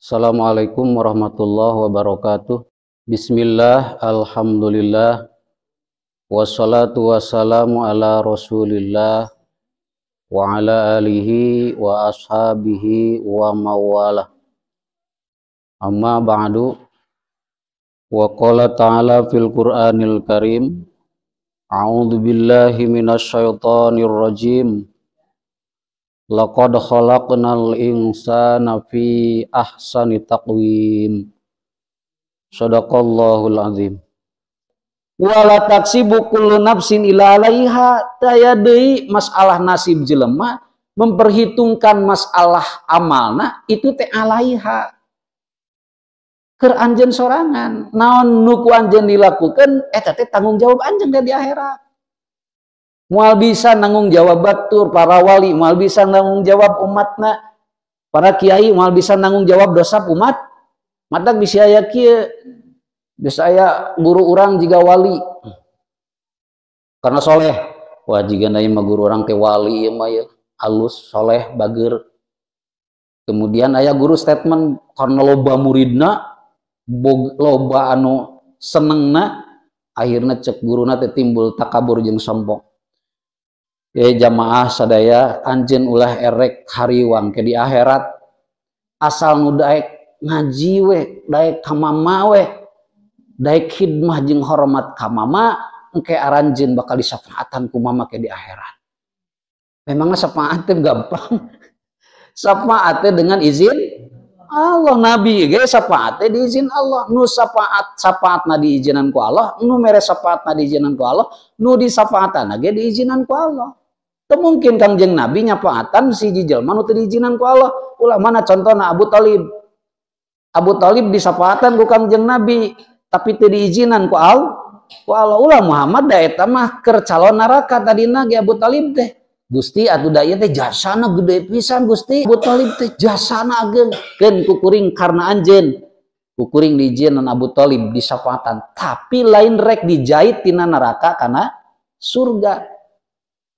Assalamualaikum warahmatullahi wabarakatuh. Bismillah, alhamdulillah. Wassalatu wassalamu ala rasulillah wa ala alihi wa ashabihi wa mawala. Amma ba'du. Wa qala ta'ala fil Qur'anil Karim. A'udzu billahi minasy syaithanir rajim. Laqad khalaqnal insana fi ahsani taqwim. Sadaqallahul azim. Wala taksibu kullu nafsin ila alaiha tayadei masalah nasib jelema memperhitungkan masalah amalna itu teh alaiha keur anjeun sorangan naon nuku anjeun dilakukan eh teh tanggung jawab anjen di akhirat Mual bisa nanggung jawab batur para wali, mual bisa nanggung jawab umatna, para kiai mual bisa nanggung jawab dosa umat. Matak bisa aya kieu. bisa aya guru orang jika wali. Karena soleh. Wah, jika nanya mah guru orang ke wali ya mah ya. Alus, soleh, bagir. Kemudian ayah guru statement karena loba muridna loba anu senengna akhirnya cek guru nate timbul takabur yang sombong. Ye jamaah sadaya anjin ulah erek hariwang ke di akhirat asal nu daek ngaji we daek kamama weh, we daek khidmah hormat kamama, mama engke aranjin bakal disafaatan ku mama ke di akhirat memangnya syafaat gampang syafaat dengan izin Allah nabi ge syafaat diizin Allah nu syafaat syafaat na diizinan ku Allah nu mere syafaat na diizinan ku Allah nu di syafaatan ge diizinan ku Allah mungkin Kangjeng Nabi nyapaatan si jijel manu terijinan ku Allah. Ulah mana contohnya Abu Talib Abu Talib disapaatan ku Kangjeng Nabi tapi terijinan ku Allah. Ku Allah ulah Muhammad da mah calon neraka tadi nagi Abu Talib teh. Gusti atau da teh jasana gede pisan Gusti. Abu Talib teh jasana agen Ken kukuring karena anjen. Kukuring diizinan Abu Talib disapaatan tapi lain rek dijahit tina neraka karena surga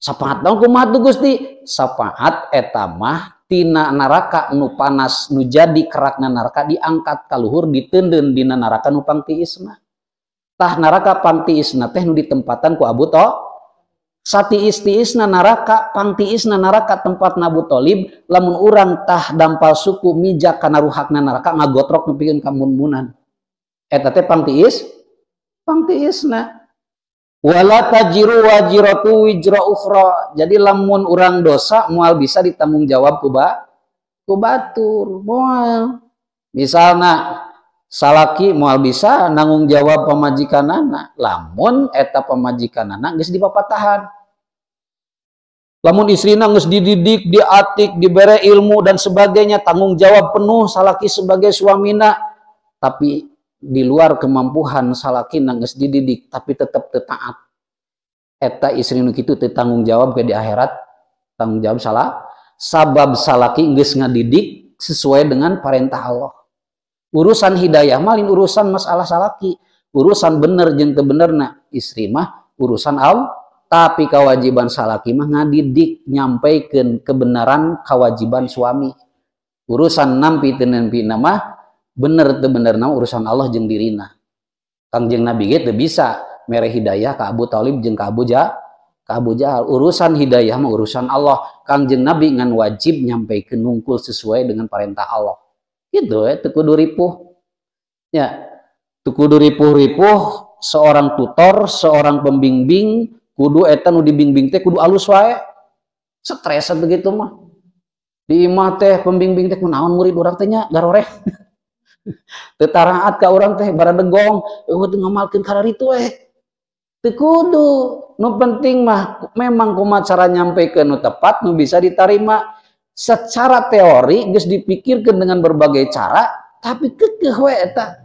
sapaat dong kumaha tuh Gusti sapaat etamah tina naraka nu panas nu jadi kerakna naraka diangkat kaluhur ditendeun dina naraka nu pangtiisna tah neraka pangtiisna teh nu ditempatan ku Abu Thalib sati istiisna neraka pangtiisna naraka tempat Nabu Thalib lamun urang tah dampal suku mijak kana ruhakna naraka ngagotrok nu pikeun ka munmunan eta teh pangtiis pangtiisna Wala tajiru wajiratu wijra ukhra. Jadi lamun urang dosa moal bisa ditanggung jawab ku ba ku batur moal. Misalna salaki moal bisa nanggung jawab pemajikan anak. Lamun eta pemajikan anak geus dipapatahan. Lamun istrina nges dididik, diatik, diberi ilmu dan sebagainya, tanggung jawab penuh salaki sebagai suamina. Tapi di luar kemampuan salaki nangis dididik tapi tetap tetaat eta istri nu itu jawab ke di akhirat tanggung jawab salah sabab salaki nggak ngadidik sesuai dengan perintah Allah urusan hidayah malin urusan masalah salaki urusan bener jeng bener na istri mah urusan Allah tapi kewajiban salaki mah ngadidik nyampaikan kebenaran kewajiban suami urusan nampi tenen nama bener tuh bener nama urusan Allah jeng dirina kang jeng nabi gitu bisa mere hidayah ke Abu Talib jeng ke Abu Ja ke Abu Jahal urusan hidayah mah urusan Allah kang jeng nabi ngan wajib nyampe nungkul sesuai dengan perintah Allah gitu ya eh, tuku ripuh ya tuku ripuh ripuh seorang tutor seorang pembimbing kudu etan udih bimbing teh kudu alus wae stres begitu mah di imah teh pembimbing teh kunaon murid orang teh nya garoreh tetaraat ke orang teh bara degong ngamalkin cara itu eh tuh, nu penting mah memang kuma cara nyampe ke nu tepat nu bisa diterima secara teori gus dipikirkan dengan berbagai cara tapi kekeh we eta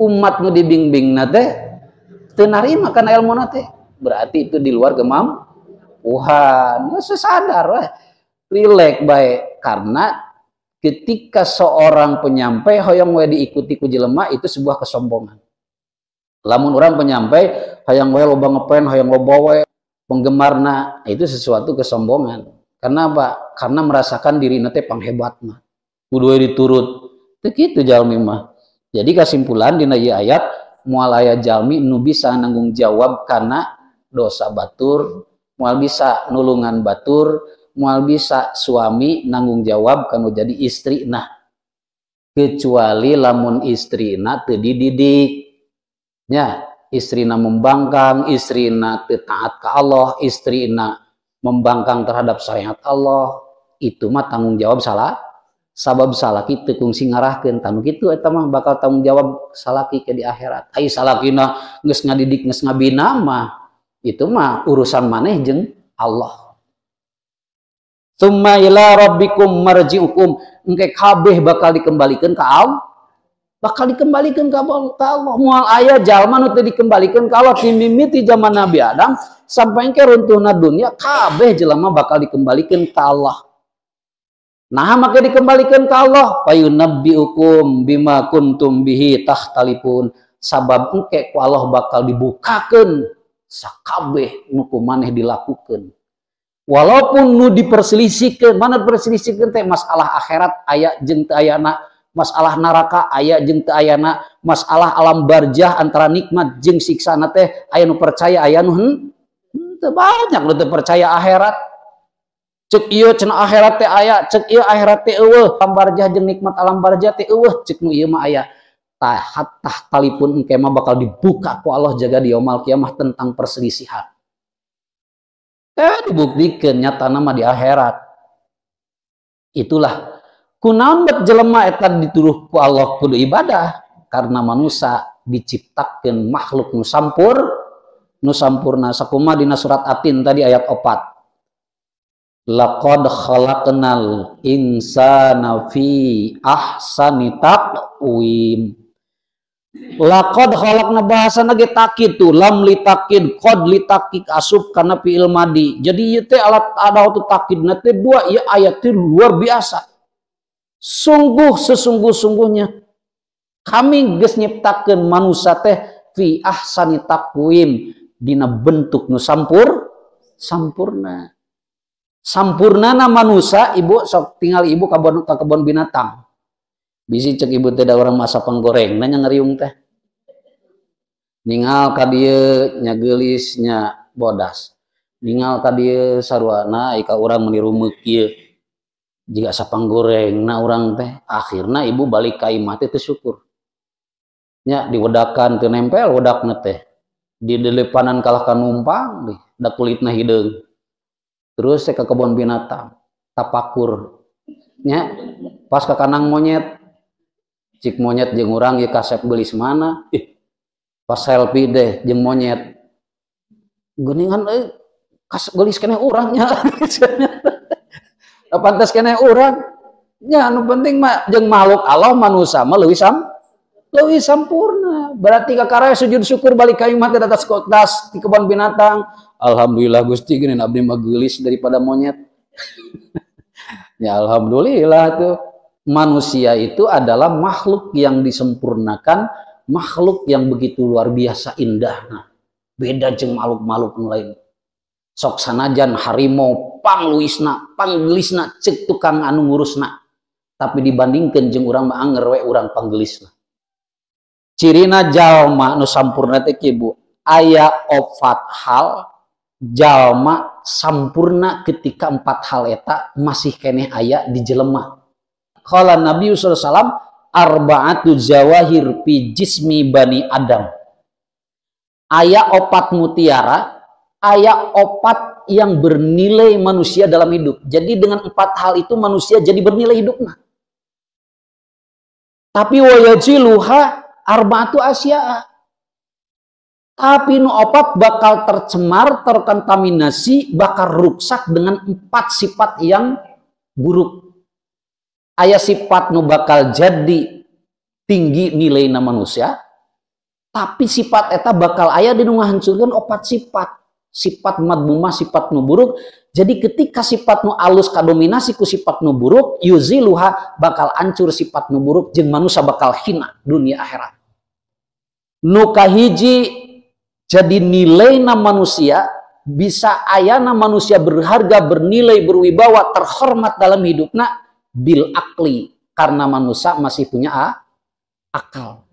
umat nu dibimbing nate, teh teu narima kan ilmu berarti itu di luar gemam. Wah, nu sadar we rilek baik karena ketika seorang penyampai hoyong we diikuti ku jelema itu sebuah kesombongan. Lamun orang penyampai hoyong we loba ngepen, hoyong loba bawa penggemarna itu sesuatu kesombongan. Karena apa? Karena merasakan diri nate mah Kudu diturut. Teu kitu jalmi mah. Jadi kesimpulan di naji ayat mualaya ayat jalmi nu bisa nanggung jawab karena dosa batur, Mual bisa nulungan batur, mual bisa suami nanggung jawab kamu jadi istri nah kecuali lamun istri na dididik ya istri nah membangkang istri nah taat ke Allah istri nah membangkang terhadap syariat Allah itu mah tanggung jawab salah sabab salah kita kungsi ngarahkan tanu kitu itu mah bakal tanggung jawab salah kita di akhirat salah salakina nges ngadidik nges ngabina mah itu mah urusan maneh jeng Allah Tumma ila rabbikum marji'ukum. Engke kabeh bakal dikembalikan ke Allah. Bakal dikembalikan ke Allah. Mual ayah jalma nu dikembalikan ke Allah. Timimiti zaman Nabi Adam. Sampai engke runtuhna dunia. Kabeh jelama bakal dikembalikan ke Allah. Nah maka dikembalikan ke Allah. hukum bima kuntum bihi tahtalipun. Sabab engke ku Allah bakal dibukakan. Sakabeh nukumaneh dilakukan walaupun nu diperselisihkan mana diperselisihkan teh masalah akhirat ayat jeng ayana masalah neraka ayat jeng ayana masalah alam barjah antara nikmat jeng siksa teh ayat nu percaya ayat nu hmm, banyak lu percaya akhirat cek iyo cina akhirat teh ayat cek iyo akhirat teh uwe, alam barjah jeng nikmat alam barjah teh uwe, cek nu ieu mah ayat tahat tah talipun engke bakal dibuka ku Allah jaga di yaumul kiamah tentang perselisihan eh dibuktikan nyata nama di akhirat itulah kunambet jelema eta dituruhku ku Allah kudu ibadah karena manusia diciptakan makhluk nusampur nusampurna sakuma dina surat atin tadi ayat 4 laqad khalaqnal insana fi ahsani taqwim Lakod khalaqna bahasa nage takid tu lam li takid kod li takik asup karena pi ilmadi. Jadi ieu alat ada waktu takid nate dua ya ayat luar biasa. Sungguh sesungguh-sungguhnya kami geus nyiptakeun manusia teh fi ahsani taqwim dina bentuk nu sampur sampurna. sampurna na manusia ibu sok tinggal ibu kabon kabon binatang ce ada orang sapan goreng nanya ium teh meninggal kanya gelisnya bodas tinggal tadi sarwanaika orang meniru jika sapang goreng nah orang teh akhirnya ibu balik kaimat itu syukur ya diwedakan tenempel wange teh di depanan kalahkan numpangnda kulitnya hidung terus saya ke kebun binatang tapakkurnya paskah kanan monyet cik monyet jeng orang ya kasep beli semana ih pas selfie deh jeng monyet geningan eh kas beli kena orangnya pantas kena orang ya nu penting mah jeng makhluk Allah manusia mah leuwih sam lebih sempurna berarti kakaraya sujud syukur balik kayu mati atas kotas di kebun binatang alhamdulillah Gusti gini abdi magulis daripada monyet ya alhamdulillah tuh manusia itu adalah makhluk yang disempurnakan, makhluk yang begitu luar biasa indah. Nah, Beda jeng makhluk-makhluk lain. Sok sanajan harimau, pang luisna, panggelisna, cek tukang anu ngurusna. Tapi dibandingkan jeng urang mah anger we urang panggelisna. Cirina jalma nu sampurna teh kibu aya opat hal jalma sampurna ketika empat hal eta masih keneh aya di jelema Kala Nabi SAW arba'atu jawahir fi jismi bani Adam. Ayat opat mutiara, ayat opat yang bernilai manusia dalam hidup. Jadi dengan empat hal itu manusia jadi bernilai hidup nah Tapi wayajiluha arba'atu asya. Tapi nu opat bakal tercemar, terkontaminasi, bakal rusak dengan empat sifat yang buruk. Aya sifat nu bakal jadi tinggi nilai na manusia tapi sifat eta bakal ayah di hancurkan opat sifat sifat madmumah sifat nu buruk jadi ketika sifat nu alus kadominasi ku sifat nu buruk yuziluha bakal ancur sifat nu buruk jeung manusia bakal hina dunia akhirat nu kahiji jadi nilai na manusia bisa ayana manusia berharga bernilai berwibawa terhormat dalam hidupnya bil akli karena manusia masih punya ah, akal.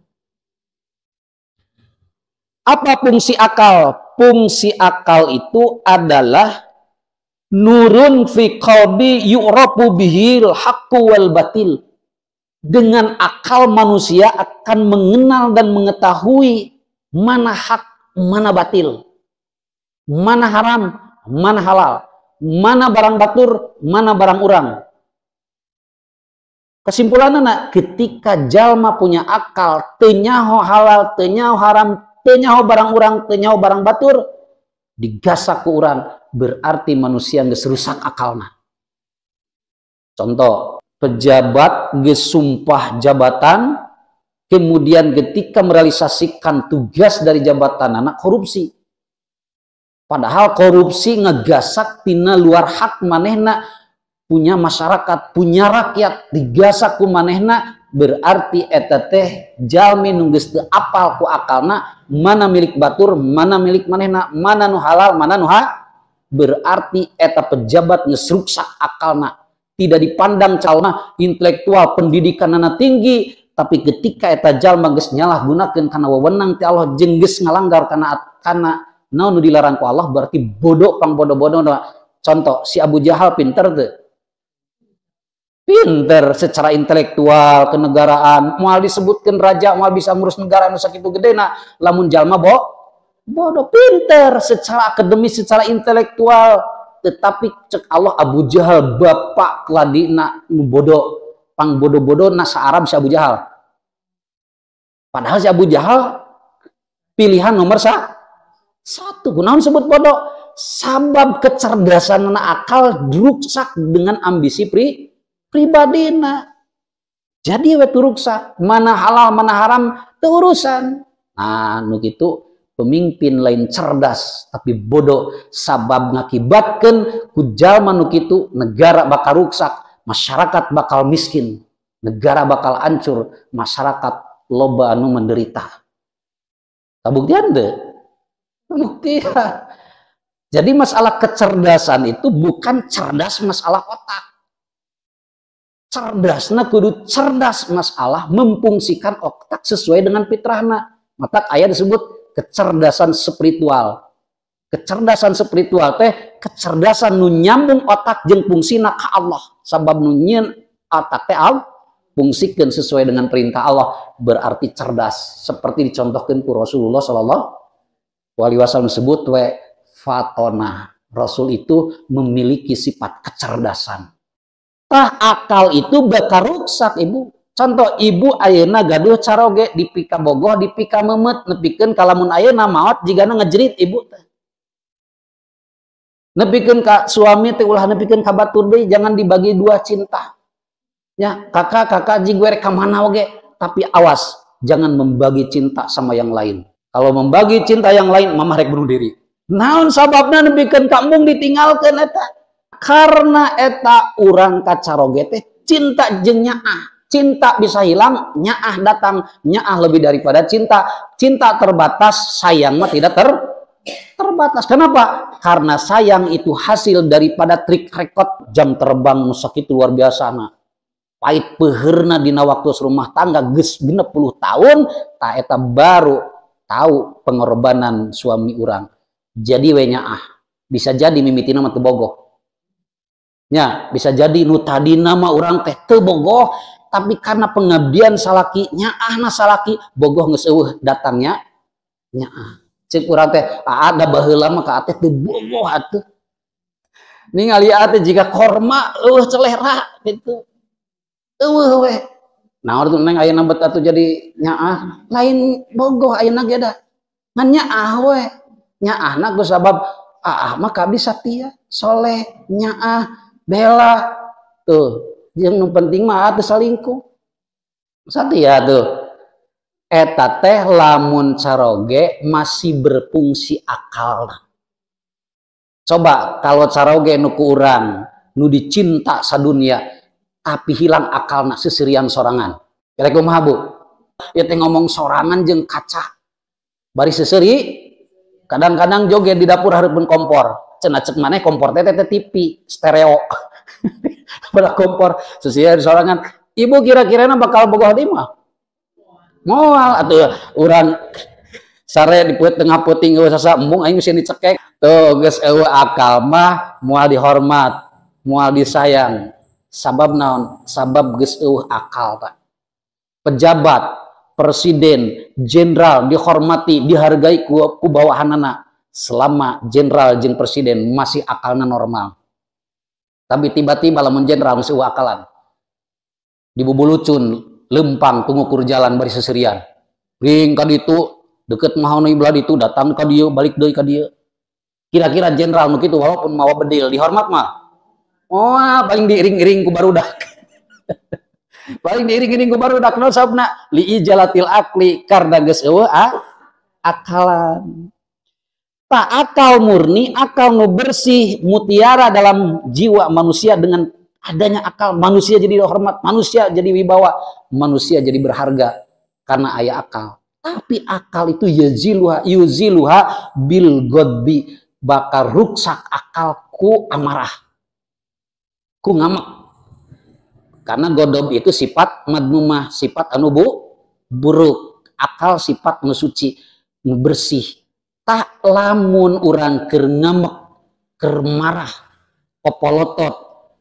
Apa fungsi akal? Fungsi akal itu adalah nurun fi qalbi yu'rafu bihil haqqu wal batil. Dengan akal manusia akan mengenal dan mengetahui mana hak, mana batil. Mana haram, mana halal. Mana barang batur, mana barang urang Kesimpulannya nak, ketika jalma punya akal, tenyaho halal, tenyaho haram, tenyaho barang urang tenyaho barang batur, digasak ke orang, berarti manusia yang rusak akalnya Contoh, pejabat gesumpah jabatan, kemudian ketika merealisasikan tugas dari jabatan anak korupsi. Padahal korupsi ngegasak tina luar hak manehna punya masyarakat punya rakyat digasak kumanehna berarti eta teh jalmi nungges te apal ku akalna mana milik batur mana milik manehna mana nu halal mana nu ha berarti eta pejabat ngesruksak akalna tidak dipandang calma intelektual pendidikan anak tinggi tapi ketika eta jalma geus nyalah gunakan kana wewenang ti Allah jeung geus ngalanggar karena karena naon dilarang ku Allah berarti bodoh pang bodoh-bodoh contoh si Abu Jahal pinter tuh pinter secara intelektual kenegaraan mau disebutkan raja mau bisa ngurus negara nusa itu gede nah lamun jalma bo bodoh pinter secara akademis secara intelektual tetapi cek Allah Abu Jahal bapak nak bodoh pang bodoh-bodoh nasa Arab si Abu Jahal padahal si Abu Jahal pilihan nomor sa satu kunaon sebut bodoh sabab kecerdasan akal sak dengan ambisi pri pribadina jadi we turuksa mana halal mana haram urusan. nah nu gitu pemimpin lain cerdas tapi bodoh sabab ngakibatkan kujal manu itu negara bakal rusak, masyarakat bakal miskin negara bakal hancur masyarakat loba anu menderita kabuktian deh kabuktian jadi masalah kecerdasan itu bukan cerdas masalah otak cerdas nah kudu cerdas masalah memfungsikan otak sesuai dengan fitrahna. Maka ayat disebut kecerdasan spiritual. Kecerdasan spiritual teh kecerdasan nu nyambung otak yang fungsinya ka Allah. Sabab nu nyen otak teh al fungsikan sesuai dengan perintah Allah berarti cerdas seperti dicontohkan ku Rasulullah Shallallahu alaihi wasallam disebut we fatona. Rasul itu memiliki sifat kecerdasan Tah akal itu bakal rusak ibu. Contoh ibu ayeuna gaduh caroge di pika bogoh, di pika memet, nepikeun kalamun ayeuna maot jigana ngejerit ibu teh. Nepikeun ka suami teh ulah nepikeun ka batur deui jangan dibagi dua cinta. Ya, kakak-kakak jigwer ka mana oge, tapi awas jangan membagi cinta sama yang lain. Kalau membagi cinta yang lain, mama rek bunuh diri. Naon sababna nepikeun kampung ditinggalkeun eta? karena eta urang kacarogete cinta jengnya nyaah cinta bisa hilang nyaah datang nyaah lebih daripada cinta cinta terbatas sayang mah tidak ter terbatas kenapa karena sayang itu hasil daripada trik rekod jam terbang musak itu luar biasa nah pahit peherna dina waktu rumah tangga ges 60 tahun tak eta baru tahu pengorbanan suami orang jadi wenya ah bisa jadi mimitina nama bogoh Ya, bisa jadi nu tadi nama orang teh bogoh, tapi karena pengabdian salaki ahna salaki bogoh ngeseueuh datangnya ah. Cek urang teh ada baheula mah ka tuh. teu bogoh atuh. Ningali atuh jika korma eueuh celera gitu. Eueuh we. Nah, tuh neng ayeuna bet atuh jadi ah lain bogoh ayeuna ge da. Ngan ah we. ahna geus sabab ah mah kabisa tia soleh nyaah bela tuh yang penting mah selingkuh Satu ya tuh eta teh lamun caroge masih berfungsi akal coba kalau caroge nu ku urang nu dicinta sadunia tapi hilang akal nak sesirian sorangan kira mah bu ya teh ngomong sorangan jeng kaca Baris seseri kadang-kadang joget di dapur harus kompor cenah cek mana kompor teh teh TV stereo. Pada kompor di disorangan, ibu kira-kira bakal bogoh di mah. Moal atuh urang sare dipuet tengah puting geus sasa embung aing sini dicekek. Tuh geus eueuh akal mah moal dihormat, moal disayang. Sabab naon? Sabab geus eueuh akal, Pak. Pejabat, presiden, jenderal dihormati, dihargai ku, ku bawahanana selama jenderal jeng presiden masih akalnya normal. Tapi tiba-tiba lamun jenderal masih akalan. Dibubulucun, lempang, tungukur jalan bari seserian. Ring itu deket mahono iblah itu datang ke dia, balik doi ke dia. Kira-kira jenderal begitu walaupun mawa bedil dihormat mah. Wah, paling diiring-iring ku dak, paling diiring-iring ku dak. no sabna li ijalatil akli karena geus ah? akalan. Tak akal murni, akal bersih, mutiara dalam jiwa manusia dengan adanya akal. Manusia jadi hormat, manusia jadi wibawa, manusia jadi berharga karena ayah akal. Tapi akal itu yuziluha, yuziluha bil godbi. bakar ruksak akalku amarah. Ku ngamak. Karena godob itu sifat madmumah, sifat anubu buruk. Akal sifat anu bersih tak lamun orang ker ngemek ker marah popolotot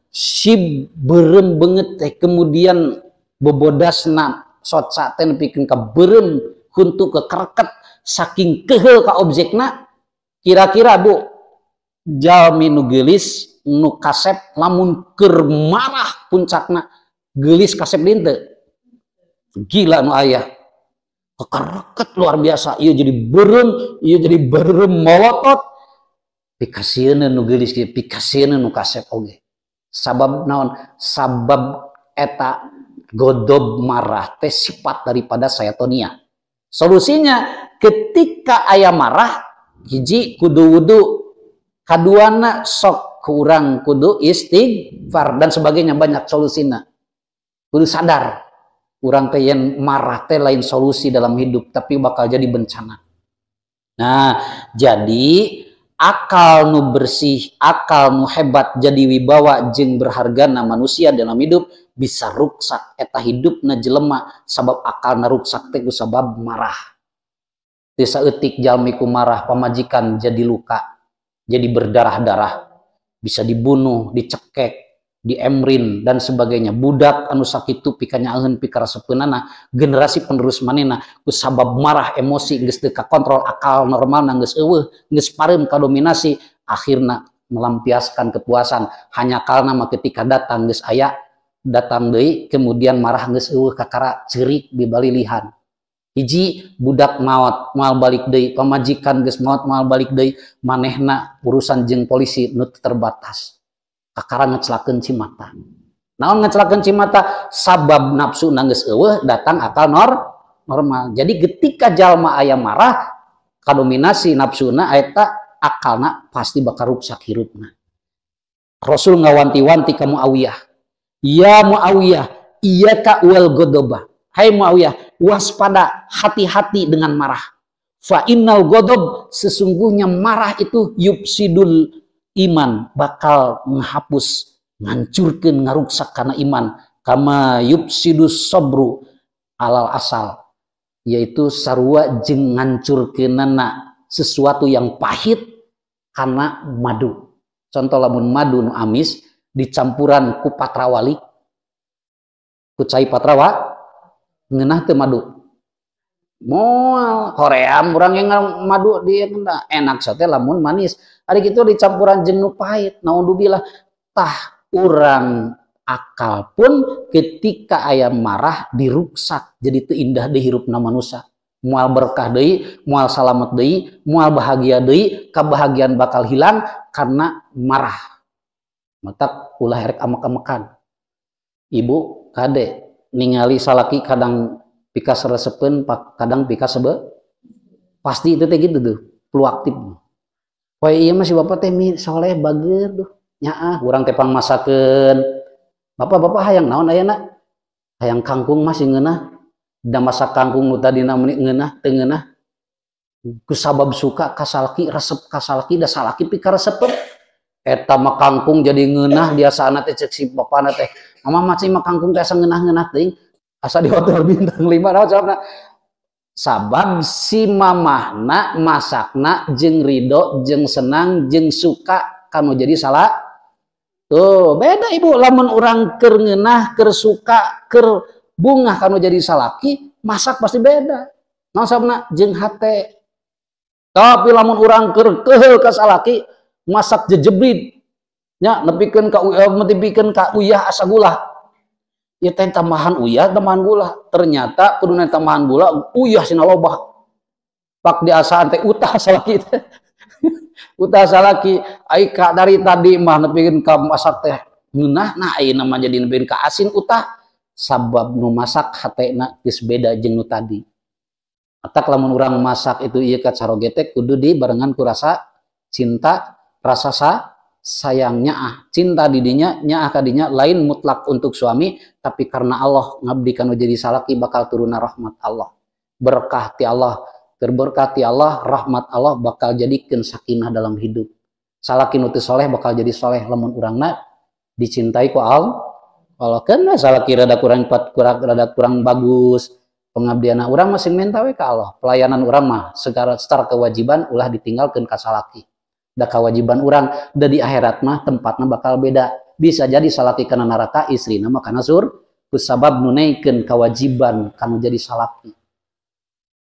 si berem banget teh kemudian bebodasna sot saten bikin ke berem huntu ke kereket saking kehel ka objekna kira-kira bu jalmi nu gelis nu kasep lamun ker marah puncakna gelis kasep dinte gila nu ayah kekereket luar biasa iya jadi berem iya jadi berem melotot. pikasieuna nu gelis kieu nu kasep oge sabab naon sabab eta godob marah teh sifat daripada sayatonia solusinya ketika ayah marah hiji kudu wudu kaduana sok kurang kudu istighfar dan sebagainya banyak solusinya kudu sadar Orang teh marah teh lain solusi dalam hidup, tapi bakal jadi bencana. Nah, jadi akal nu bersih, akal nu hebat jadi wibawa jeng berharga na manusia dalam hidup bisa rusak. eta na jelema sabab akal na rusak teh sabab marah. Desa etik jalmiku marah pamajikan jadi luka, jadi berdarah-darah, bisa dibunuh, dicekek, di Emrin dan sebagainya. Budak anu sakitu pikanya angin pikarasepeunana generasi penerus manena ku sabab marah emosi geus teu kontrol akal normal geus eueuh geus pareum kadominasi akhirna melampiaskan kepuasan hanya karena ketika datang geus aya datang deui kemudian marah geus eueuh kakara cerik di bali lihan. Hiji budak maut mal balik deui pamajikan geus maut mal balik deui manehna urusan jeung polisi nu terbatas kakara ngecelakan cimata, mata naon ngecelakan si sabab nafsu nangis ewe datang akal nor normal jadi ketika jalma ayam marah kadominasi na eta akalna pasti bakal ruksak hirupna Rasul ngawanti-wanti ke Muawiyah ya Muawiyah iya ka wal godoba hai Muawiyah waspada hati-hati dengan marah fa innal godob sesungguhnya marah itu yupsidul iman bakal menghapus menghancurkan, ngaruksak karena iman kama sidus sobru alal asal yaitu serua jeng ngancurkeunana sesuatu yang pahit karena madu contoh lamun madu nu amis dicampuran ku patrawali ku patrawa ngenah temadu. madu Mual Korea, orang yang madu dia kena enak sate lamun manis hari itu dicampuran jenuh pahit naudzubillah tah orang akal pun ketika ayam marah diruksak jadi itu indah dihirup nama manusia mual berkah deui mual selamat deui mual bahagia deui kebahagiaan bakal hilang karena marah mata ulah erek amek-amekan ibu kade ningali salaki kadang pika seresepen kadang pika sebe pasti itu teh gitu tuh aktif. poe iya masih bapak teh soleh bager tuh nyaah kurang tepang masakan bapak bapak hayang naon ayana hayang kangkung masih ngena dan masak kangkung nu tadi namun ngena tengena kusabab suka kasalaki resep kasalaki dasalaki pika resepen eta mah kangkung jadi ngena biasa anak teh cek si bapak anak teh mama masih mah kangkung teh ngena ngena ting asal ditor bintang 5 sahabat si mamamahna masak na jeng Riho jeng senang jeng suka kamu jadi salah tuh beda Ibulah menker ngennahker suukaker bunga kamu jadi salaki masak pasti beda jeng H tapilamaker ke a masak jejebrinya lebih kau metipikan Kauah eh, asagulalah ya teh tambahan uyah tambahan gula ternyata kuduna tambahan gula uyah sina loba pak di teh utah salaki teh utah salaki ai ka dari tadi mah nepikeun ka masak teh ngeunah nah ai nama jadi nepikeun ka asin utah sabab nu masak hatena geus beda jeung nu tadi atak lamun urang masak itu ieu ka saroge teh di barengan ku rasa cinta rasa sa sayangnya ah cinta didinya nya ah, kadinya lain mutlak untuk suami tapi karena Allah ngabdikan jadi salaki bakal turun rahmat Allah berkah ti Allah terberkah ti Allah rahmat Allah bakal jadikan sakinah dalam hidup salaki nuti soleh bakal jadi soleh lamun urangna dicintai ku Allah kalau kena salaki rada kurang kurang rada kurang bagus pengabdian orang masih minta ke Allah pelayanan orang mah secara secara kewajiban ulah ditinggalkan kasalaki da kewajiban orang da di akhirat mah tempatnya bakal beda bisa jadi salaki kena neraka nama karena sur kusabab nunaikan kewajiban kamu jadi salaki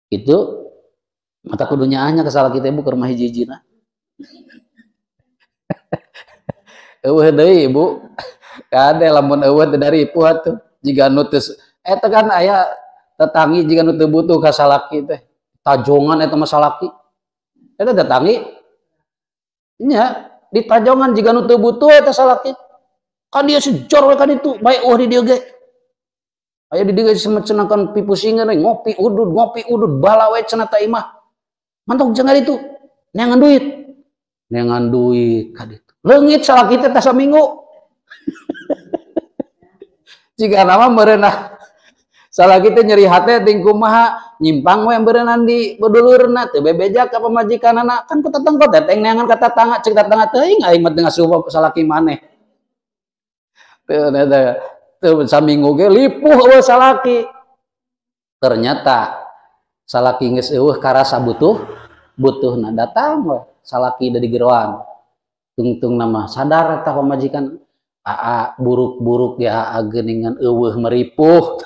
itu mata kudunya hanya kesalah kita ibu ke rumah hiji hijina eueuh deui ibu kade lamun eueuh dari puat tuh jika nutus eta eh, kan aya tetangi jika nutus butuh ka salaki teh tajongan eta masalaki eta tetangi ya di tajongan jika nu teu butuh eta salaki kan dia sejor we kan itu baik wah di dia ge aya di dia semacanakan pipu singan ngopi udud ngopi udud bala we cenah ta imah mantok jeung itu neangan duit neangan duit ka ditu leungit salaki teh tasa minggu jika nama merenah salah kita nyeri hati tingku maha nyimpang yang berenang di bedulur na teu bebejak ka pamajikan anak kan ku teteng kok teteng neangan kata tangga cek tatangga teuing aing mah dengan subuh salaki maneh teu nada teu saminggu ge lipuh eueuh salaki ternyata salaki geus eueuh karasa butuh butuhna datang we salaki dari geroan tungtung nama sadar eta pamajikan aa buruk-buruk ya aa geuningan eueuh meripuh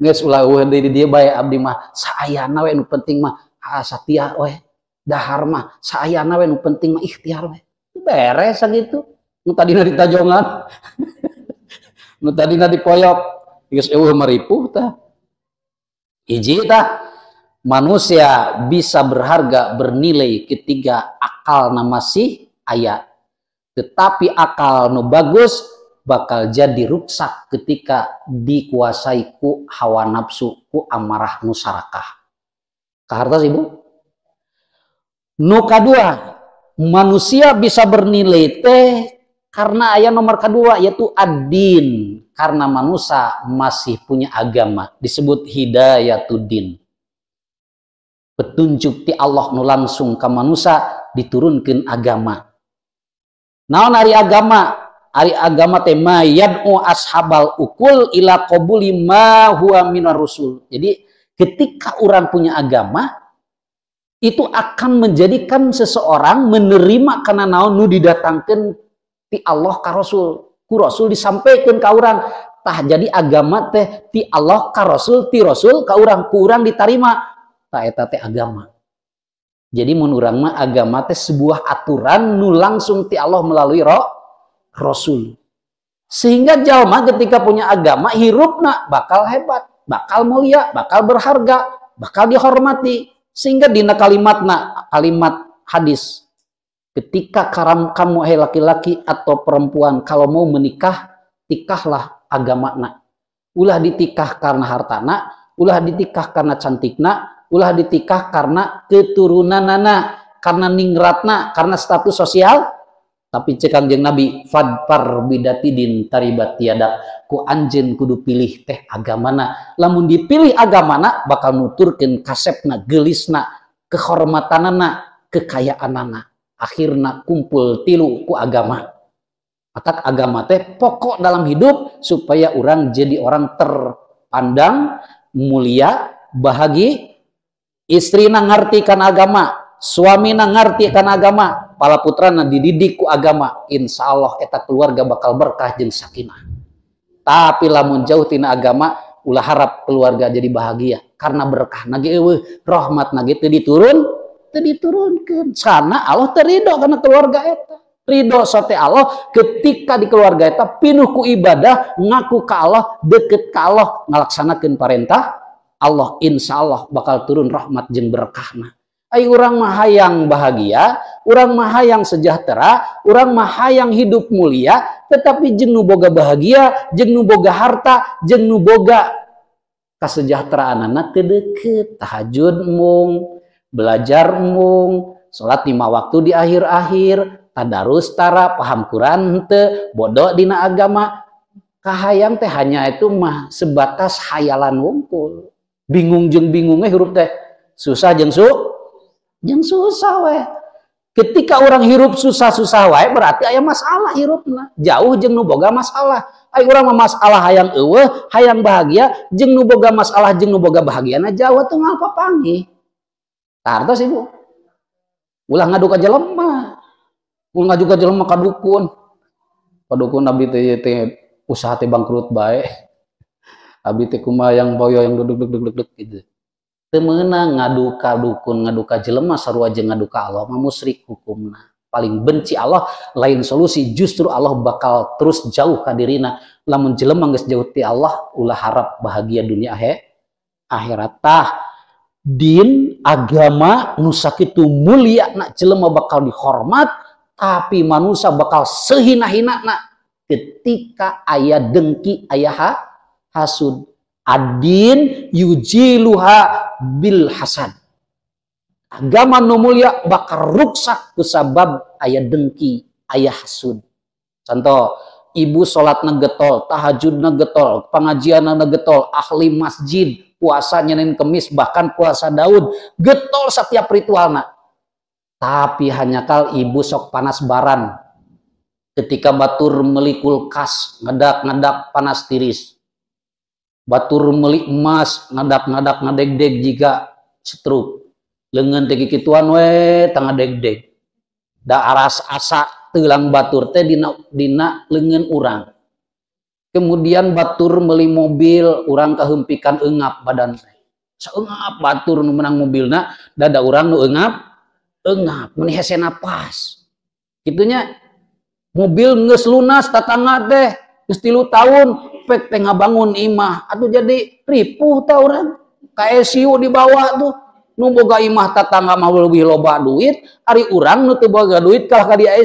nggak geus ulah di dia bae abdi mah saayana we nu penting mah asatia we dahar mah saayana we nu penting mah ikhtiar we beres segitu nu tadina ditajongan nu tadina dipoyok geus eueuh meripuh tah hiji tah manusia bisa berharga bernilai ketika akal masih ayat tetapi akal nu bagus bakal jadi rusak ketika dikuasai ku hawa nafsu, ku amarah nusarakah. Kahartas ibu? Nuka dua. manusia bisa bernilai teh karena ayat nomor kedua yaitu adin karena manusia masih punya agama disebut hidayatuddin petunjuk ti Allah nu langsung ke manusia diturunkan agama naon hari agama ari agama teh mayad'u ashabal ukul ila qabuli ma huwa minar rusul. Jadi ketika orang punya agama itu akan menjadikan seseorang menerima karena naon nu didatangkan ti Allah ka Rasul. Ku Rasul disampaikan ka orang. Tah jadi agama teh ti Allah ka Rasul ti Rasul ka orang ku orang ditarima. Tah eta teh agama. Jadi mun urang mah agama teh sebuah aturan nu langsung ti Allah melalui roh Rasul. Sehingga jalma ketika punya agama hirupna bakal hebat, bakal mulia, bakal berharga, bakal dihormati. Sehingga dina kalimatna kalimat hadis. Ketika karam kamu hai laki-laki atau perempuan kalau mau menikah, tikahlah agama nak Ulah ditikah karena harta nak ulah ditikah karena cantik cantikna, ulah ditikah karena keturunan anak karena ningrat ningratna, karena status sosial tapi cekang jeng nabi fadfar bidatidin taribat tiada ku anjen kudu pilih teh agamana lamun dipilih agamana bakal nuturkan kasepna gelisna kehormatanana kekayaanana akhirna kumpul tilu ku agama atak agama teh pokok dalam hidup supaya orang jadi orang terpandang mulia bahagia istrina ngartikan agama suamina ngartikan agama pala putrana dididik ku agama insya Allah eta keluarga bakal berkah jeng sakinah tapi lamun jauh tina agama ulah harap keluarga jadi bahagia karena berkah Nagi ewe rahmat nagi itu diturun itu diturunkan. sana Allah terido karena keluarga eta ridho sate Allah ketika di keluarga eta pinuh ku ibadah ngaku ke Allah deket ke Allah ngelaksanakan perintah Allah insya Allah bakal turun rahmat jeng berkahna Ay orang maha yang bahagia, orang maha yang sejahtera, orang maha yang hidup mulia, tetapi jenuh boga bahagia, jenuh boga harta, jenuh boga kesejahteraan anak kedeket, tahajud mung, belajar mung, sholat lima waktu di akhir-akhir, tadarus tara, paham Quran te, bodoh dina agama, kahayang teh hanya itu mah sebatas hayalan wungkul. Bingung jeng bingungnya huruf teh, susah jeng su, yang susah weh. Ketika orang hirup susah-susah wae berarti ayah masalah hirupna. Jauh jeng nu boga masalah. ayah orang masalah hayang ewe hayang bahagia jeng nu boga masalah jeng nu boga bahagiana jauh teu ngapapangih. sih bu Ulah ngaduk aja lemah Ulah ngaduk aja lemah kadukun kadukun nabi dukun abdi teh teh usaha teh bangkrut baik. Abdi teh kuma yang boyo yang duduk duduk duduk gitu temenang ngaduka dukun ngaduka jelema sarua jeung ngaduka Allah mah musyrik hukumna paling benci Allah lain solusi justru Allah bakal terus jauh ka dirina lamun jelema geus jauh ti Allah ulah harap bahagia dunia he akhirat tah din agama nusa kitu mulia nak jelema bakal dihormat tapi manusia bakal sehina nak ketika ayah dengki ayah hasud Adin yujiluha bil hasan. Agama nu mulia bakal ruksak kusabab ayah dengki, ayah hasud. Contoh, ibu sholat ngegetol tahajud ngegetol pengajian ngegetol ahli masjid, puasa nyenin kemis, bahkan puasa Daud, getol setiap ritual nak Tapi hanya kal ibu sok panas baran. Ketika batur melikul kas, ngedak-ngedak panas tiris batur melik emas ngadak-ngadak ngadeg-deg jika setruk lengan teki kituan we tengah deg-deg da aras asa tulang batur teh dina dina lengan urang kemudian batur meli mobil urang kehempikan engap badan teh seengap batur nu menang nak, dada urang nu engap engap meni hese napas kitunya mobil nges lunas tatangat teh tilu tahun k penga bangun Imah Aduh jadi ripuh taan KU di bawah nungguga imah mau duit hari duit eh,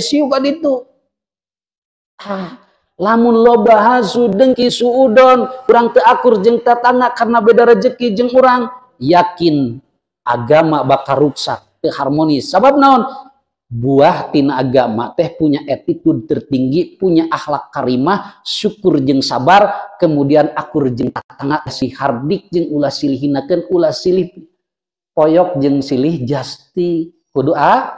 ah, lamun lobasu dengki Sudon kurang ke akur jenta tanah karena beda rezeki jeng orangrang yakin agama bakar ruksa ke harmonis sahabat namunon buah tina agama teh punya attitude tertinggi punya akhlak karimah syukur jeng sabar kemudian akur jeng tengah si hardik jeng ulah silih hinakan ulah silih poyok jeng silih jasti kudu a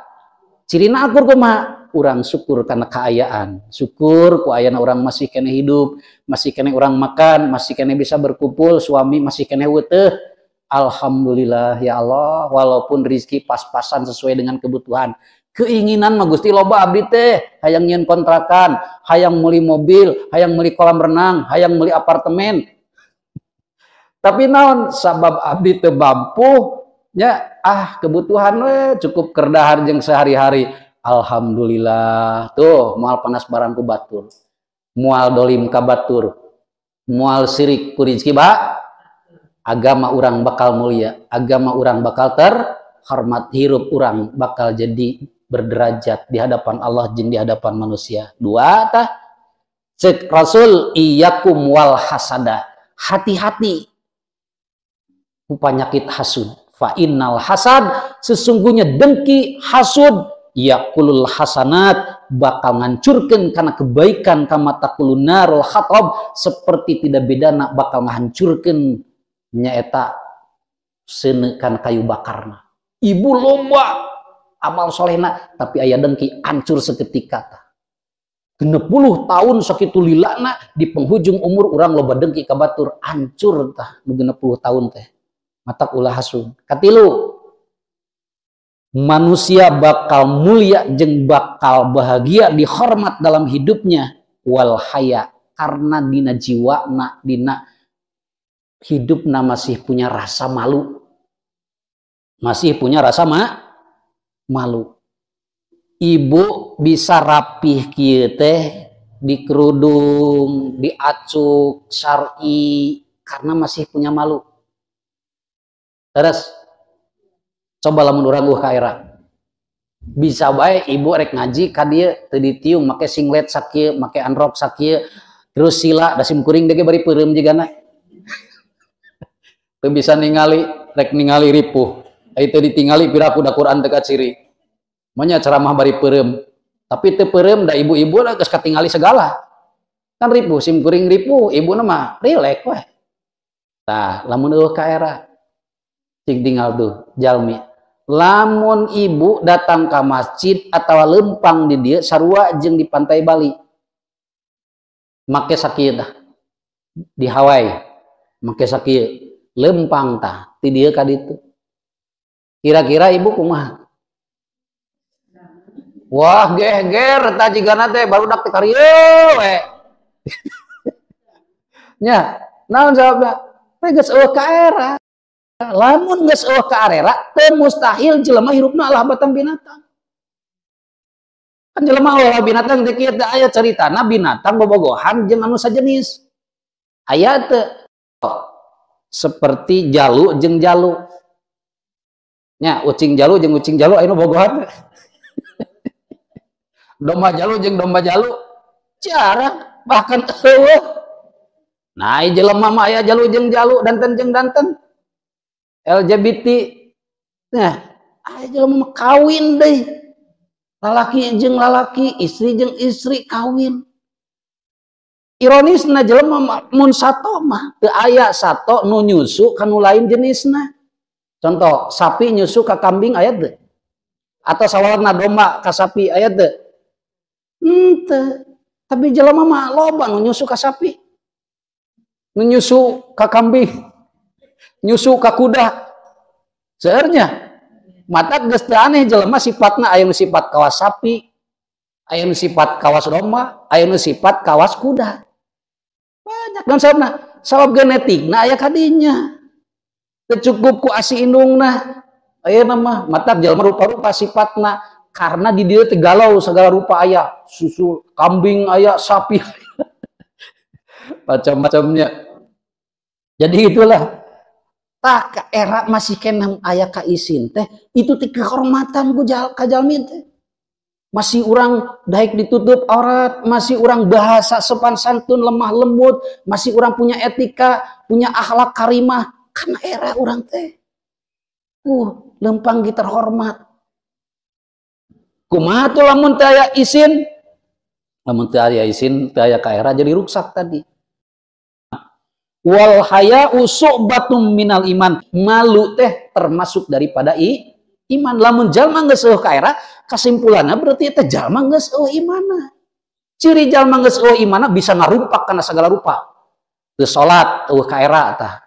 cirina akur koma orang syukur karena keayaan syukur ku ayana orang masih kene hidup masih kene orang makan masih kene bisa berkumpul suami masih kene weteh Alhamdulillah ya Allah walaupun rizki pas-pasan sesuai dengan kebutuhan keinginan mah Gusti loba abdi teh hayang nyeun kontrakan hayang meuli mobil hayang meuli kolam renang hayang meuli apartemen tapi naon sabab abdi teu mampu nya ah kebutuhan we cukup kerdahar jeung sehari-hari alhamdulillah tuh moal panas barangku batur mual dolim ka batur mual sirik ku rezeki ba agama urang bakal mulia agama urang bakal ter, terhormat hirup orang bakal jadi berderajat di hadapan Allah jin di hadapan manusia. Dua tah. Cek Rasul iyakum wal hasada. Hati-hati. Penyakit hasud. Fa innal hasad sesungguhnya dengki hasud yakulul hasanat bakal ngancurkan karena kebaikan kama takulun narul khatab seperti tidak beda nak bakal ngancurkan nyaeta senekan kan kayu bakarna. Ibu lomba amal solehna tapi ayah dengki ancur seketika ta. Kena puluh tahun sakitu lilana di penghujung umur orang loba dengki kabatur ancur tah nu puluh tahun teh. mata ulah hasun Katilu manusia bakal mulia jeng bakal bahagia dihormat dalam hidupnya wal haya karena dina jiwa na dina hidup na masih punya rasa malu masih punya rasa ma malu ibu bisa rapih kieu teh di kerudung, diacuk, syari karena masih punya malu. Terus coba lamun urang ke era. Bisa baik ibu rek ngaji ka dieu teu ditiung make singlet sakieu, make anrok sakieu, terus sila dasim kuring dege bari peureum jigana. Teu bisa ningali rek ningali ripuh itu ditinggali piraku da Quran teka ciri manya ceramah bari perem tapi te perem da ibu-ibu lah kes ketinggali segala kan ribu sim kuring ribu ibu nama rilek weh tah lamun eueuh ka era cing tinggal tuh jalmi lamun ibu datang ke masjid atau lempang di dia sarua jeng di pantai Bali make sakit di Hawaii make sakit lempang tah di dia kaditu kira-kira ibu kumah wah geger tajigana teh baru dak karyo we nya naon jawabna teh geus eueuh ka era lamun geus eueuh ka arera teh mustahil jelema hirupna Allah batang binatang kan jelema olah binatang teh kieu teh aya caritana binatang bobogohan jeung anu sajenis aya teh seperti jalu jeung jalu nya ucing jalu jeng ucing jalu ayo bogohan domba jalu jeng domba jalu jarang bahkan heueuh nah ini jelema mama jalu jeng jalu danten jeng danten LGBT nah ayo jelema mama kawin deh. lalaki jeng lalaki istri jeng istri kawin ironisna mama, mun sato mah teu aya sato nu nyusu ka jenisna Contoh, sapi nyusu ke kambing ayat deh. Atau sawarna domba ke sapi ayat deh. Ente. Tapi jelema mah loba nyusu ke sapi. nyusu ke kambing. Nyusu ke kuda. Seharusnya. Mata geus aneh jelema sifatnya ayam sifat kawas sapi, Ayam sifat kawas domba, Ayam sifat kawas kuda. Banyak dan sawab genetik nah ayah kadinya tercukup ku indung nah ayah nama mata jalma rupa-rupa sifatna karena di dia tegalau segala rupa ayah susu kambing ayah sapi macam-macamnya jadi itulah tak era masih kenam ayah isin teh itu teh kehormatan ku jal kajal teh masih orang baik ditutup aurat, masih orang bahasa sopan santun lemah lembut, masih orang punya etika, punya akhlak karimah, karena era orang teh uh lempang gitar hormat kumaha tuh lamun teh aya izin lamun teh aya izin teh aya era jadi rusak tadi wal haya usuk batum minal iman malu teh termasuk daripada i iman lamun jalma geus eueuh ka era kesimpulannya berarti teh jalma geus eueuh imana ciri jalma geus eueuh imana bisa ngarumpak karena segala rupa teu salat eueuh ka era tah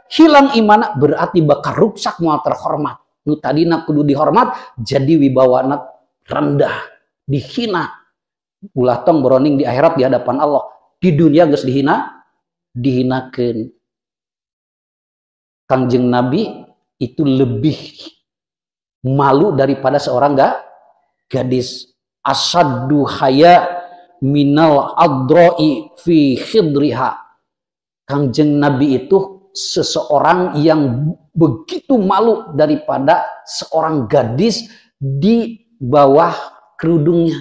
hilang iman berarti bakar rusak mau terhormat nu tadi nak kudu dihormat jadi wibawa nak rendah dihina ulah tong beroning di akhirat di hadapan Allah di dunia geus dihina dihinakan kangjeng nabi itu lebih malu daripada seorang gak gadis asaddu haya minal adroi fi khidriha kangjeng nabi itu seseorang yang begitu malu daripada seorang gadis di bawah kerudungnya.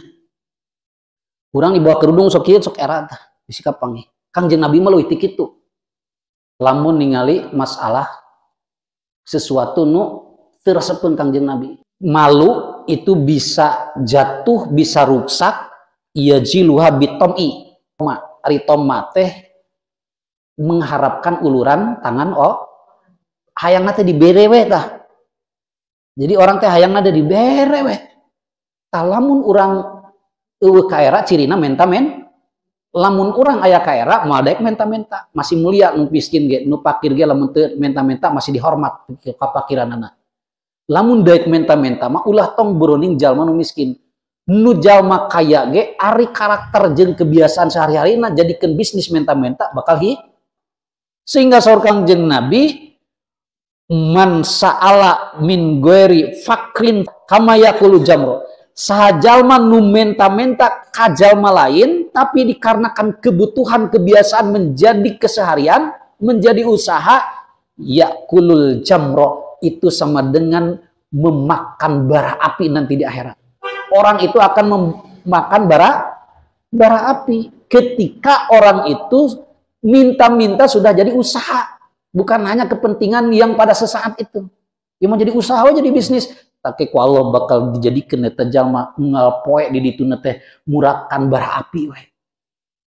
Kurang di bawah kerudung sok kieu sok erat disikap nih Kang jeng Nabi malu leuwih itu Lamun ningali masalah sesuatu nu tersepun Kang jeng Nabi. Malu itu bisa jatuh, bisa rusak, iya jiluha bitom'i. Ari mateh mengharapkan uluran tangan oh hayang teh di berewe dah Jadi orang teh hayang ada di berewe talamun orang urang kaera cirina menta men. Lamun orang ayah kaera era moal menta-menta, masih mulia nu miskin ge, nu pakir ge lamun te, menta-menta masih dihormat kapakiranana. Lamun dek menta-menta mah ulah tong beroning jalma nu miskin. Nu jalma kaya ge ari karakter jeng kebiasaan sehari hari na jadikan bisnis menta-menta bakal hi sehingga seorang jeng Nabi man sa'ala min gueri fakrin kama yakulu jamro. Sahajalma nu menta-menta kajalma lain, tapi dikarenakan kebutuhan kebiasaan menjadi keseharian, menjadi usaha, yakulul jamro itu sama dengan memakan bara api nanti di akhirat. Orang itu akan memakan bara bara api ketika orang itu minta-minta sudah jadi usaha. Bukan hanya kepentingan yang pada sesaat itu. Yang mau jadi usaha jadi bisnis. Tapi kalau bakal dijadikan neta jalma ngalpoe di itu teh murakan bara api we.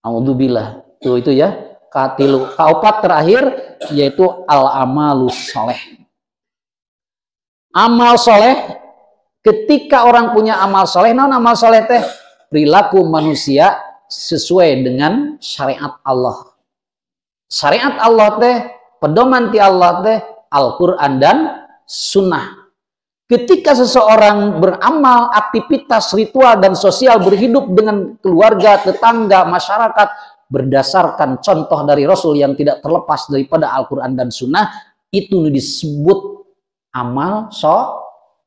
Alhamdulillah. Tuh itu ya. Katilu. Kaopat terakhir yaitu al-amalus soleh. Amal soleh ketika orang punya amal soleh, non amal soleh teh perilaku manusia sesuai dengan syariat Allah. Syariat Allah teh, pedoman ti Allah teh, Al-Quran dan Sunnah. Ketika seseorang beramal, aktivitas ritual dan sosial berhidup dengan keluarga, tetangga, masyarakat berdasarkan contoh dari Rasul yang tidak terlepas daripada Al-Quran dan Sunnah, itu disebut amal so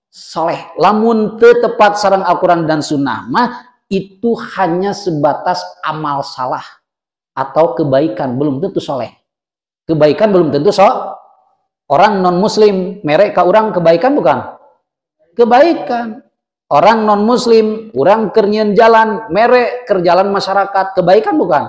soleh. Lamun tepat sarang Al-Quran dan Sunnah mah itu hanya sebatas amal salah atau kebaikan belum tentu soleh. Kebaikan belum tentu so. Orang non Muslim merek ke orang kebaikan bukan? Kebaikan. Orang non Muslim orang kerjaan jalan merek kerjalan masyarakat kebaikan bukan?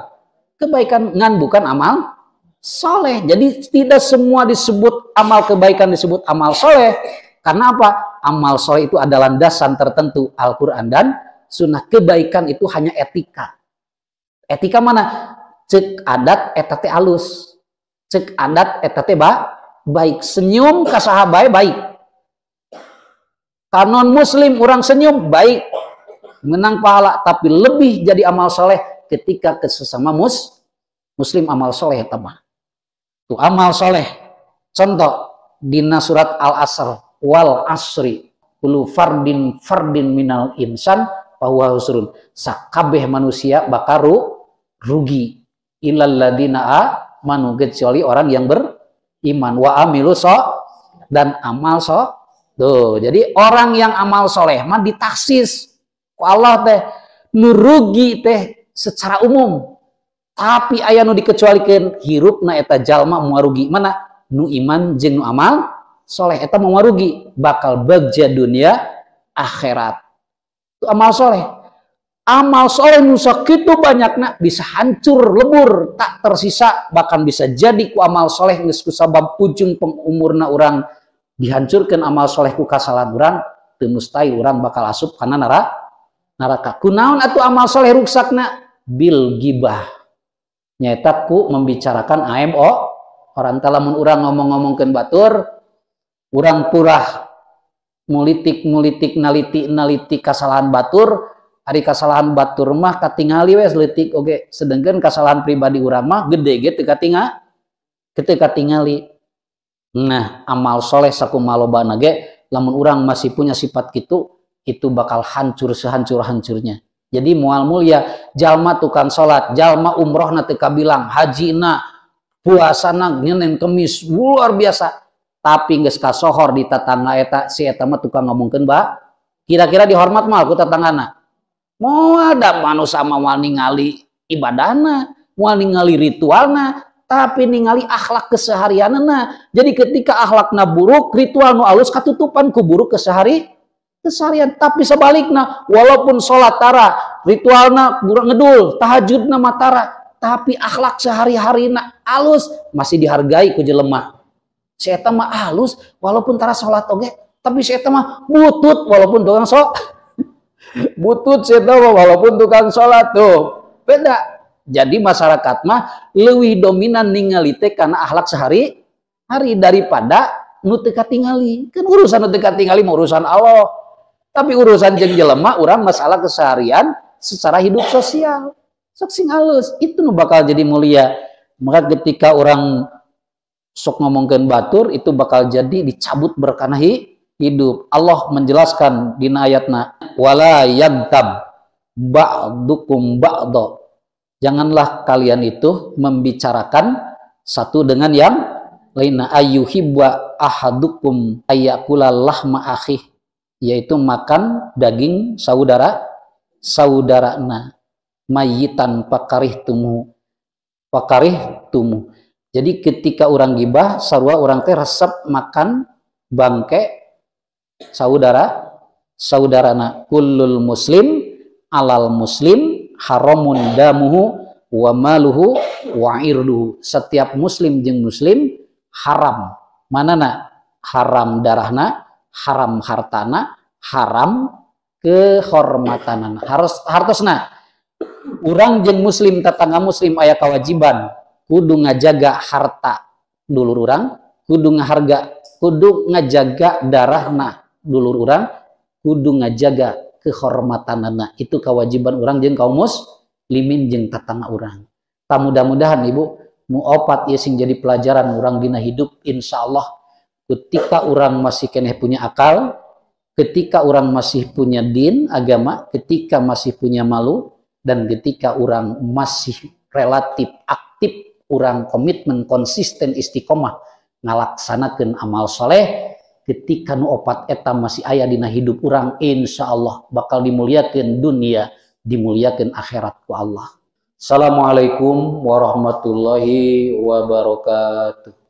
Kebaikan ngan bukan amal soleh. Jadi tidak semua disebut amal kebaikan disebut amal soleh. Karena apa? Amal soleh itu ada landasan tertentu Al-Quran dan sunnah. Kebaikan itu hanya etika. Etika mana? cek adat etate alus cek adat etate ba baik senyum ke baik, baik kanon muslim orang senyum baik menang pahala tapi lebih jadi amal soleh ketika kesesama mus muslim amal soleh teman tuh amal soleh contoh dina surat al asr wal asri kulu fardin fardin minal insan bahwa husrun sakabeh manusia bakaru rugi ilalladina manu kecuali orang yang beriman wa amilu so dan amal so tuh jadi orang yang amal soleh mah ditaksis ku Allah teh nurugi teh secara umum tapi ayah nu dikecualikan hirup na eta jalma muarugi mana nu iman jeng nu amal soleh eta muarugi bakal bagja dunia akhirat itu amal soleh amal soleh itu banyak nak bisa hancur lebur tak tersisa bahkan bisa jadi ku amal soleh geus sabab ujung pengumurna orang dihancurkan amal soleh ku kesalahan orang temustai orang bakal asup karena nara neraka naun atau amal soleh rusaknya bil gibah nyata ku membicarakan AMO orang talamun orang ngomong ngomongkan batur orang purah mulitik mulitik naliti naliti kesalahan batur hari kesalahan batur mah katingali wes letik oke okay. sedangkan kesalahan pribadi urang mah gede gitu katinga ketika tingali nah amal soleh saku malu nage lamun orang masih punya sifat gitu itu bakal hancur sehancur hancurnya jadi mual mulia jalma tukang sholat jalma umroh nanti kabilang haji na puasa na nyenen kemis luar biasa tapi nggak sohor di tatangga eta si eta mah tukang ngomongkan mbak. kira-kira dihormat mah tetangga na mau ada manusia sama ningali ibadahna mau ningali ritualna tapi ningali akhlak keseharianana jadi ketika akhlakna buruk ritual nu alus katutupan ku buruk kesehari keseharian tapi sebaliknya walaupun sholat tara ritualna ngedul tahajudna matara tapi akhlak sehari-hari alus masih dihargai ku jelema saya mah alus walaupun tara sholat oge tapi saya mah butut walaupun doang sholat butut tahu walaupun tukang sholat tuh beda jadi masyarakat mah lebih dominan ningali teh karena akhlak sehari hari daripada nu tingali kan urusan nu tingali mah urusan Allah tapi urusan jeng jelema orang masalah keseharian secara hidup sosial sok sing halus itu nu bakal jadi mulia maka ketika orang sok ngomongkan batur itu bakal jadi dicabut berkanahi hidup. Allah menjelaskan di ayatna wala yagtab ba'dukum ba'do. Janganlah kalian itu membicarakan satu dengan yang lainnya ayyuhibba ahadukum ayakula lahma akhih yaitu makan daging saudara saudarana mayitan pakarih tumu jadi ketika orang gibah sarwa orang teh resep makan bangke saudara saudara saudarana kullul muslim alal muslim haramun damuhu wa maluhu wa irduhu setiap muslim jeng muslim haram Mana nak? haram darahna haram hartana haram kehormatanan harus hartosna urang jeng muslim tetangga muslim ayat kewajiban kudu ngajaga harta dulur urang kudu ngaharga kudu ngajaga darahna dulur orang kudu ngajaga kehormatan anak itu kewajiban orang jeng kaum muslimin jeng tatangga orang tak mudah-mudahan ibu muopat ya sing jadi pelajaran orang dina hidup insya Allah ketika orang masih keneh punya akal ketika orang masih punya din agama ketika masih punya malu dan ketika orang masih relatif aktif orang komitmen konsisten istiqomah ngalaksanakan amal soleh ketika opat eta masih ayah dina hidup orang insya Allah bakal dimuliakan dunia dimuliakan akhirat ku Allah Assalamualaikum warahmatullahi wabarakatuh